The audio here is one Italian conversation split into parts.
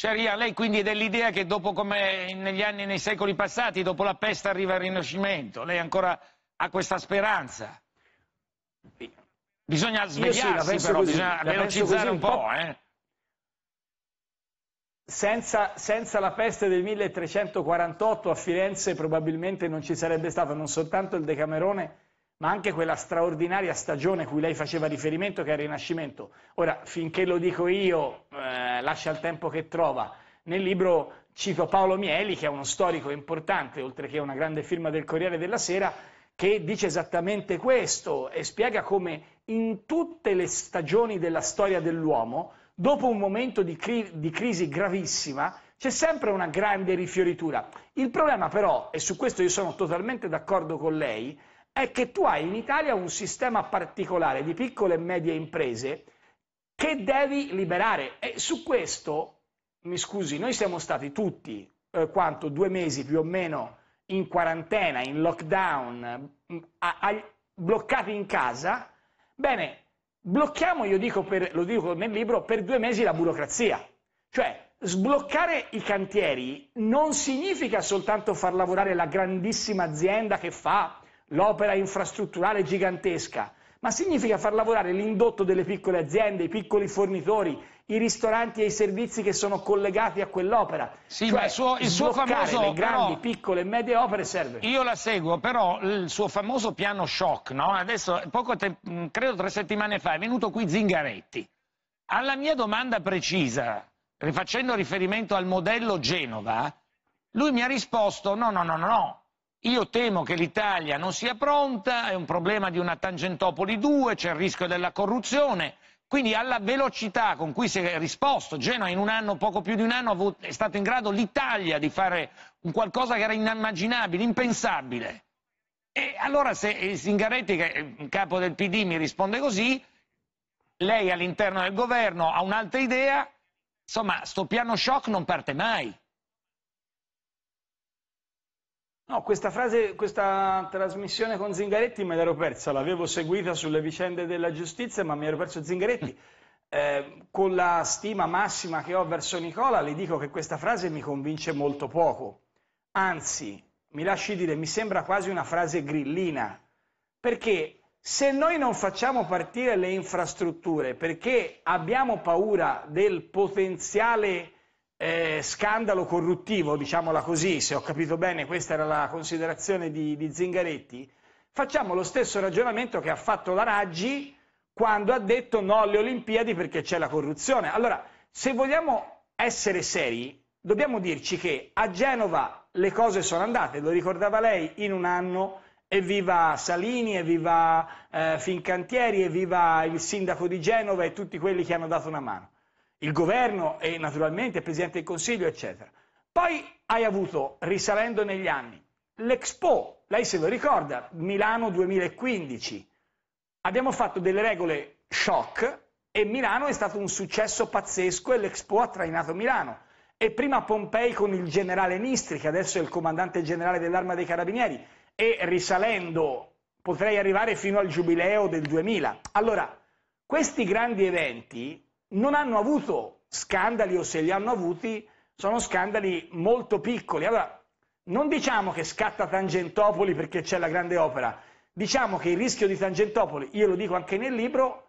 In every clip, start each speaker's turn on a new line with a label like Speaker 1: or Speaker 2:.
Speaker 1: Sharia, lei quindi è dell'idea che dopo come negli anni, e nei secoli passati, dopo la peste arriva il rinascimento, lei ancora ha questa speranza? Bisogna svegliarsi sì, però, così, bisogna velocizzare un po', po'. Eh.
Speaker 2: Senza, senza, la peste del 1348 a Firenze probabilmente non ci sarebbe stato non soltanto il Decamerone, ma anche quella straordinaria stagione cui lei faceva riferimento, che è il Rinascimento. Ora, finché lo dico io, eh, lascia il tempo che trova. Nel libro cito Paolo Mieli, che è uno storico importante, oltre che una grande firma del Corriere della Sera, che dice esattamente questo e spiega come in tutte le stagioni della storia dell'uomo, dopo un momento di, cri- di crisi gravissima, c'è sempre una grande rifioritura. Il problema però, e su questo io sono totalmente d'accordo con lei, è che tu hai in Italia un sistema particolare di piccole e medie imprese che devi liberare e su questo, mi scusi, noi siamo stati tutti eh, quanto due mesi più o meno in quarantena, in lockdown, mm, a, a, bloccati in casa, bene, blocchiamo, io dico per, lo dico nel libro, per due mesi la burocrazia. Cioè, sbloccare i cantieri non significa soltanto far lavorare la grandissima azienda che fa l'opera infrastrutturale gigantesca, ma significa far lavorare l'indotto delle piccole aziende, i piccoli fornitori, i ristoranti e i servizi che sono collegati a quell'opera. Sì, cioè, il suo, il suo famoso, le grandi, però, piccole e medie opere serve.
Speaker 1: Io la seguo, però il suo famoso piano shock, no? Adesso, mm, credo tre settimane fa, è venuto qui Zingaretti. Alla mia domanda precisa, rifacendo riferimento al modello Genova, lui mi ha risposto no, no, no, no, io temo che l'Italia non sia pronta, è un problema di una Tangentopoli 2, c'è il rischio della corruzione, quindi alla velocità con cui si è risposto, Genova in un anno, poco più di un anno, è stato in grado l'Italia di fare un qualcosa che era inimmaginabile, impensabile. E allora se eh, Zingaretti, che è il capo del PD, mi risponde così, lei all'interno del governo ha un'altra idea, insomma, sto piano shock non parte mai. No, questa
Speaker 2: frase, questa trasmissione con Zingaretti me l'ero persa, l'avevo seguita sulle vicende della giustizia, ma mi ero perso Zingaretti. Eh, con la stima massima che ho verso Nicola, le dico che questa frase mi convince molto poco. Anzi, mi lasci dire, mi sembra quasi una frase grillina, perché se noi non facciamo partire le infrastrutture perché abbiamo paura del potenziale eh, scandalo corruttivo, diciamola così, se ho capito bene questa era la considerazione di, di Zingaretti, facciamo lo stesso ragionamento che ha fatto la Raggi quando ha detto no alle Olimpiadi perché c'è la corruzione. Allora, se vogliamo essere seri, dobbiamo dirci che a Genova le cose sono andate, lo ricordava lei, in un anno evviva Salini, evviva eh, Fincantieri, evviva il sindaco di Genova e tutti quelli che hanno dato una mano il governo e naturalmente il Presidente del Consiglio, eccetera. Poi hai avuto, risalendo negli anni, l'Expo, lei se lo ricorda, Milano 2015. Abbiamo fatto delle regole shock e Milano è stato un successo pazzesco e l'Expo ha trainato Milano. E prima Pompei con il generale Nistri, che adesso è il comandante generale dell'Arma dei Carabinieri, e risalendo potrei arrivare fino al giubileo del 2000. Allora, questi grandi eventi non hanno avuto scandali o se li hanno avuti sono scandali molto piccoli. Allora, non diciamo che scatta Tangentopoli perché c'è la grande opera, diciamo che il rischio di Tangentopoli, io lo dico anche nel libro,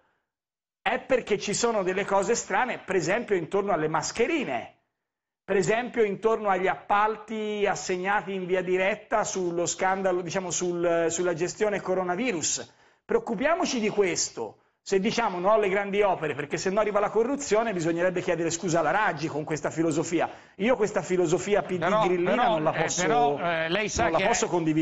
Speaker 2: è perché ci sono delle cose strane, per esempio intorno alle mascherine, per esempio intorno agli appalti assegnati in via diretta sullo scandalo, diciamo sul, sulla gestione coronavirus. Preoccupiamoci di questo se diciamo no alle grandi opere perché se no arriva la corruzione bisognerebbe chiedere scusa alla Raggi con questa filosofia. Io questa filosofia PD però, grillina però, non la eh, posso, eh, però, eh,
Speaker 1: lei sa non che la posso
Speaker 2: condividere.